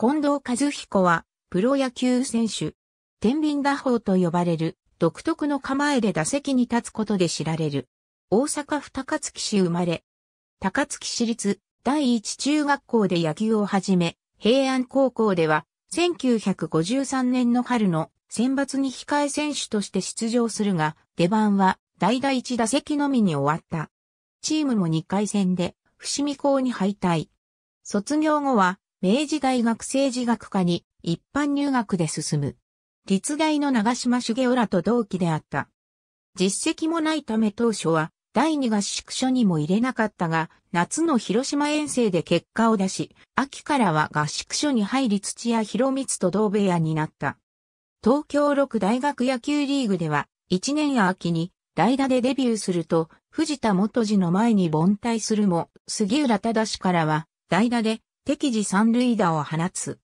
近藤和彦は、プロ野球選手、天秤打法と呼ばれる、独特の構えで打席に立つことで知られる。大阪府高槻市生まれ。高槻市立第一中学校で野球を始め、平安高校では、1953年の春の選抜に控え選手として出場するが、出番は代打一打席のみに終わった。チームも2回戦で、伏見校に敗退。卒業後は、明治大学政治学科に一般入学で進む。立大の長島茂雄らと同期であった。実績もないため当初は第二合宿所にも入れなかったが、夏の広島遠征で結果を出し、秋からは合宿所に入り土屋博光と同部屋になった。東京六大学野球リーグでは、一年秋に代打でデビューすると、藤田元次の前に凡退するも、杉浦正からは代打で敵時三塁打を放つ。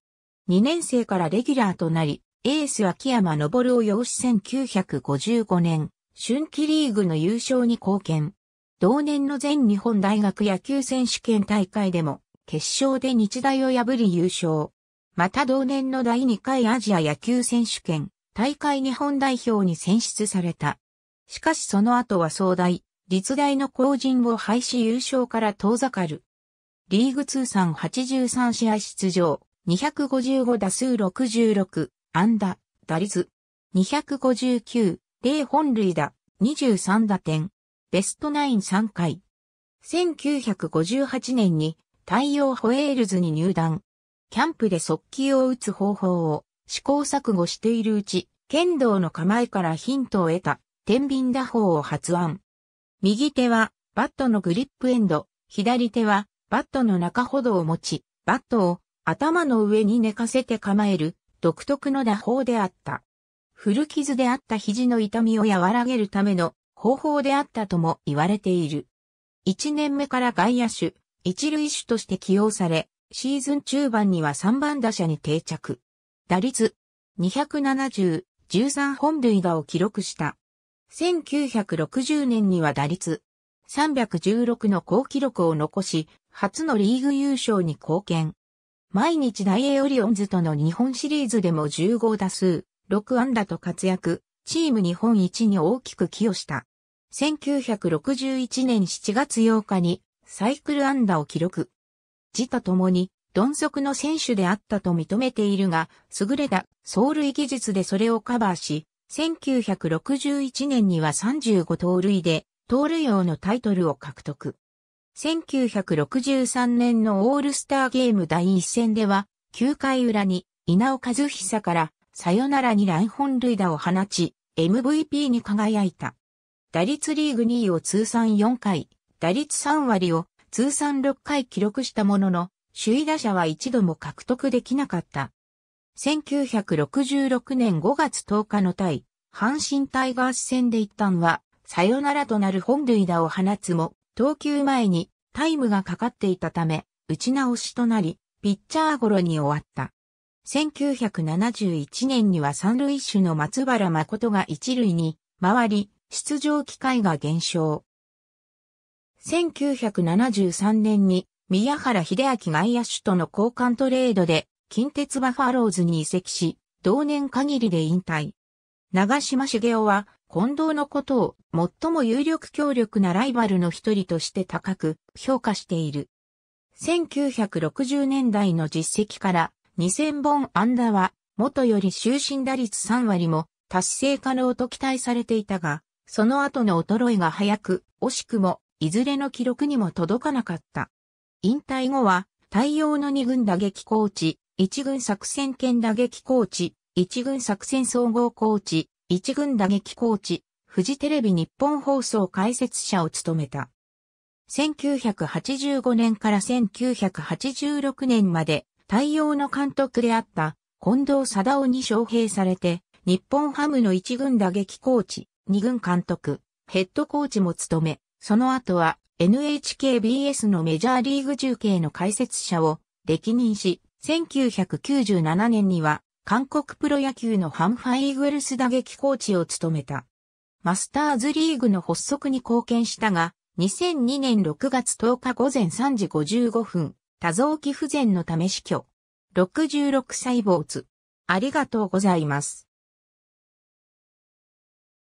2年生からレギュラーとなり、エース秋山昇を擁し1955年、春季リーグの優勝に貢献。同年の全日本大学野球選手権大会でも、決勝で日大を破り優勝。また同年の第2回アジア野球選手権、大会日本代表に選出された。しかしその後は総大、立大の後陣を廃止優勝から遠ざかる。リーグ通算83試合出場、255打数66、安打、打率、259、0本塁打、23打点、ベストナイン3回。1958年に太陽ホエールズに入団。キャンプで速球を打つ方法を試行錯誤しているうち、剣道の構えからヒントを得た、天秤打法を発案。右手は、バットのグリップエンド、左手は、バットの中ほどを持ち、バットを頭の上に寝かせて構える独特の打法であった。古傷であった肘の痛みを和らげるための方法であったとも言われている。1年目から外野手、一塁手として起用され、シーズン中盤には3番打者に定着。打率270、13本塁打を記録した。1960年には打率316の高記録を残し、初のリーグ優勝に貢献。毎日大英オリオンズとの日本シリーズでも15打数、6安打と活躍、チーム日本一に大きく寄与した。1961年7月8日にサイクル安打を記録。自他ともに、鈍足の選手であったと認めているが、優れた走塁技術でそれをカバーし、1961年には35盗塁で盗塁王のタイトルを獲得。1963年のオールスターゲーム第1戦では、9回裏に稲尾和久からサヨナラに乱本塁打を放ち、MVP に輝いた。打率リーグ2位を通算4回、打率3割を通算6回記録したものの、首位打者は一度も獲得できなかった。1966年5月10日の対、阪神タイガース戦で一旦は、サヨナラとなる本塁打を放つも、投球前にタイムがかかっていたため、打ち直しとなり、ピッチャーゴロに終わった。1971年には三塁手の松原誠が一塁に回り、出場機会が減少。1973年に宮原秀明外野手との交換トレードで近鉄バファローズに移籍し、同年限りで引退。長島茂雄は近藤のことを最も有力強力なライバルの一人として高く評価している。1960年代の実績から2000本安打は元より終身打率3割も達成可能と期待されていたが、その後の衰えが早く、惜しくもいずれの記録にも届かなかった。引退後は対応の2軍打撃コーチ、1軍作戦兼打撃コーチ、1軍作戦総合コーチ、一軍打撃コーチ、フジテレビ日本放送解説者を務めた。1985年から1986年まで対応の監督であった近藤貞夫に招聘されて日本ハムの一軍打撃コーチ、二軍監督、ヘッドコーチも務め、その後は NHKBS のメジャーリーグ中継の解説者を歴任し、1997年には韓国プロ野球のハンファイーグルス打撃コーチを務めた。マスターズリーグの発足に貢献したが、2002年6月10日午前3時55分、多臓器不全のため死去。66歳坊主。ありがとうございます。